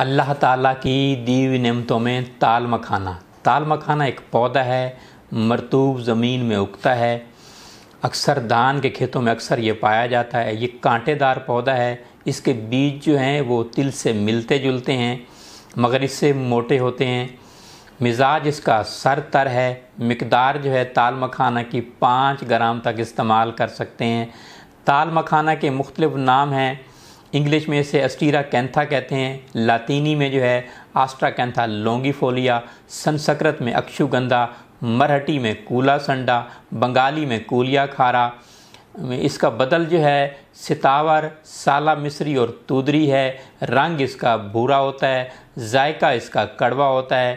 अल्लाह ताला की दीव नमतों में ताल मखाना ताल मखाना एक पौधा है मरतूब ज़मीन में उगता है अक्सर धान के खेतों में अक्सर ये पाया जाता है ये कांटेदार पौधा है इसके बीज जो हैं वो तिल से मिलते जुलते हैं मगर इससे मोटे होते हैं मिजाज इसका सर तर है मकदार जो है ताल मखाना की पाँच ग्राम तक इस्तेमाल कर सकते हैं ताल मखाना के मुख्तलिफ़ नाम हैं इंग्लिश में इसे अस्टीरा कैंथा कहते हैं लातीनी में जो है आस्ट्रा कैंथा लोंगीफोलिया संस्कृत में अक्षुगंधा मरहटी में कूला संडा बंगाली में कूलिया खारा इसका बदल जो है सितावर साला मिस्री और तूदरी है रंग इसका भूरा होता है जायका इसका कड़वा होता है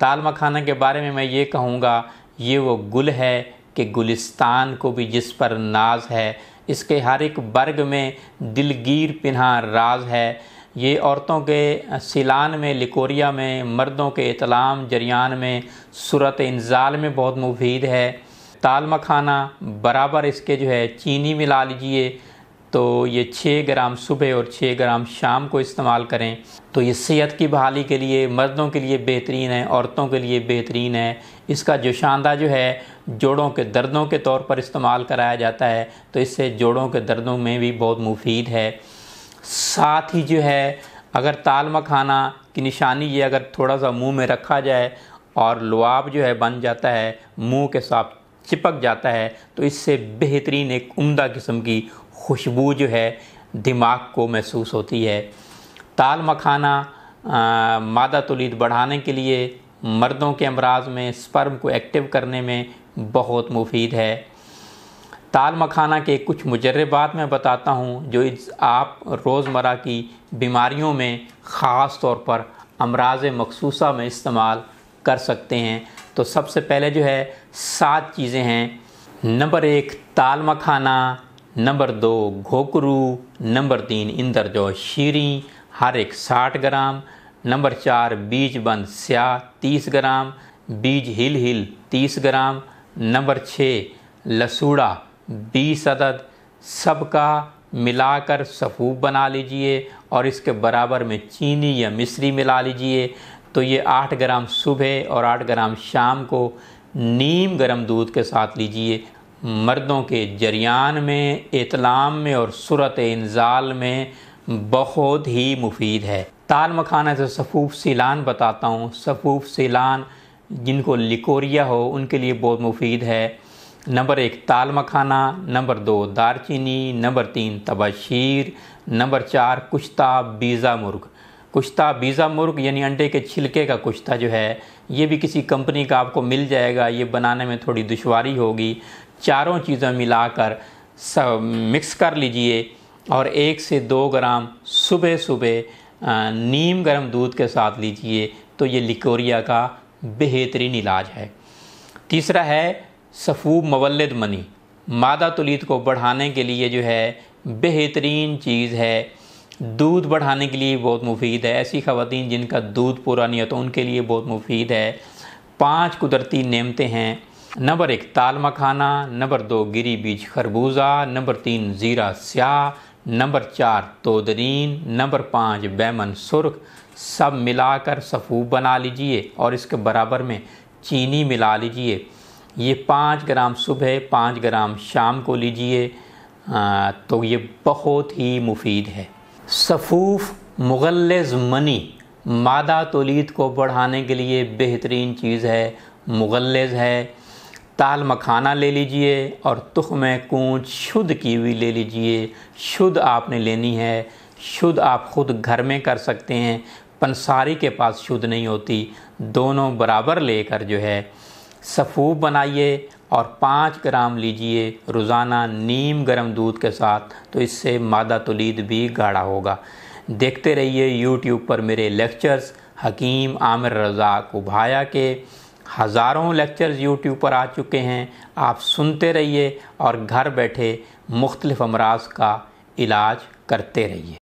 ताल मखाना के बारे में मैं ये कहूँगा ये वो गुल है कि गुलिस्तान को भी जिस पर नाज है इसके हर एक वर्ग में दिलगीर पिन्हा राज है ये औरतों के सिलान में लिकोरिया में मर्दों के इतलाम जरियान में सूरत इंजाल में बहुत मुफीद है ताल मखाना बराबर इसके जो है चीनी मिला लीजिए तो ये छः ग्राम सुबह और छः ग्राम शाम को इस्तेमाल करें तो ये सेहत की बहाली के लिए मर्दों के लिए बेहतरीन है औरतों के लिए बेहतरीन है इसका जोशानदा जो है जोड़ों के दर्दों के तौर पर इस्तेमाल कराया जाता है तो इससे जोड़ों के दर्दों में भी बहुत मुफीद है साथ ही जो है अगर ताल मखाना की निशानी ये अगर थोड़ा सा मुंह में रखा जाए और लुआब जो है बन जाता है मुंह के साथ चिपक जाता है तो इससे बेहतरीन एक उम्दा किस्म की खुशबू जो है दिमाग को महसूस होती है ताल मखाना मादा तोलीद बढ़ाने के लिए मर्दों के अमराज में स्पर्म को एक्टिव करने में बहुत मुफीद है ताल मखाना के कुछ मुजरबात मैं बताता हूँ जो आप रोज़मर्रा की बीमारियों में ख़ास तौर पर अमराज मखसूसा में इस्तेमाल कर सकते हैं तो सबसे पहले जो है सात चीज़ें हैं नंबर एक ताल मखाना नंबर दो घोकरू नंबर तीन जो शीरी हर एक साठ ग्राम नंबर चार बीज बंद स्याह तीस ग्राम बीज हिल हिल तीस ग्राम नंबर छः लसूड़ा बीस अदद सबका मिलाकर सफ़ूब बना लीजिए और इसके बराबर में चीनी या मिश्री मिला लीजिए तो ये आठ ग्राम सुबह और आठ ग्राम शाम को नीम गरम दूध के साथ लीजिए मर्दों के जरियान में इतलाम में और सूरत इंजाल में बहुत ही मुफीद है ताल मखाना से सफ़ूफ़ सीलान बताता हूँ सफ़ूफ़ सीलान जिनको लिकोरिया हो उनके लिए बहुत मुफीद है नंबर एक ताल मखाना नंबर दो दारचीनी नंबर तीन तबाशीर नंबर चार कुश्ता बीज़ा मुर्ग कुश्ता बीज़ा मुर्ग यानी अंडे के छिलके का कुश्ता जो है ये भी किसी कंपनी का आपको मिल जाएगा ये बनाने में थोड़ी दुशारी होगी चारों चीज़ें मिलाकर सब मिक्स कर लीजिए और एक से दो ग्राम सुबह सुबह नीम गर्म दूध के साथ लीजिए तो ये लिकोरिया का बेहतरीन इलाज है तीसरा है सफ़ूब मवलद मनी मादा तलीद को बढ़ाने के लिए जो है बेहतरीन चीज़ है दूध बढ़ाने के लिए बहुत मुफीद है ऐसी ख़वान जिनका दूध पूरा नहीं होता उनके लिए बहुत मुफीद है पांच कुदरती नियमते हैं नंबर एक ताल मखाना नंबर दो गिरी बीज खरबूजा नंबर तीन ज़ीरा स्याह नंबर चार तोदरीन नंबर पाँच बैमन सुर्ख सब मिलाकर सफू बना लीजिए और इसके बराबर में चीनी मिला लीजिए ये पाँच ग्राम सुबह पाँच ग्राम शाम को लीजिए तो ये बहुत ही मुफीद है सफ़ूफ मुगलज़ मनी मादा तोलीद को बढ़ाने के लिए बेहतरीन चीज़ है मुगलज़ है ताल मखाना ले लीजिए और में कूच शुद्ध कीवी ले लीजिए शुद्ध आपने लेनी है शुद्ध आप खुद घर में कर सकते हैं पंसारी के पास शुद्ध नहीं होती दोनों बराबर लेकर जो है सफ़ूब बनाइए और पाँच ग्राम लीजिए रोज़ाना नीम गर्म दूध के साथ तो इससे मादा तोलीद भी गाढ़ा होगा देखते रहिए यूट्यूब पर मेरे लेक्चर्स हकीम आमिर रज़ा भाया के हज़ारों लेक्चर्स यूट्यूब पर आ चुके हैं आप सुनते रहिए और घर बैठे मुख्तलिफ़ अमराज का इलाज करते रहिए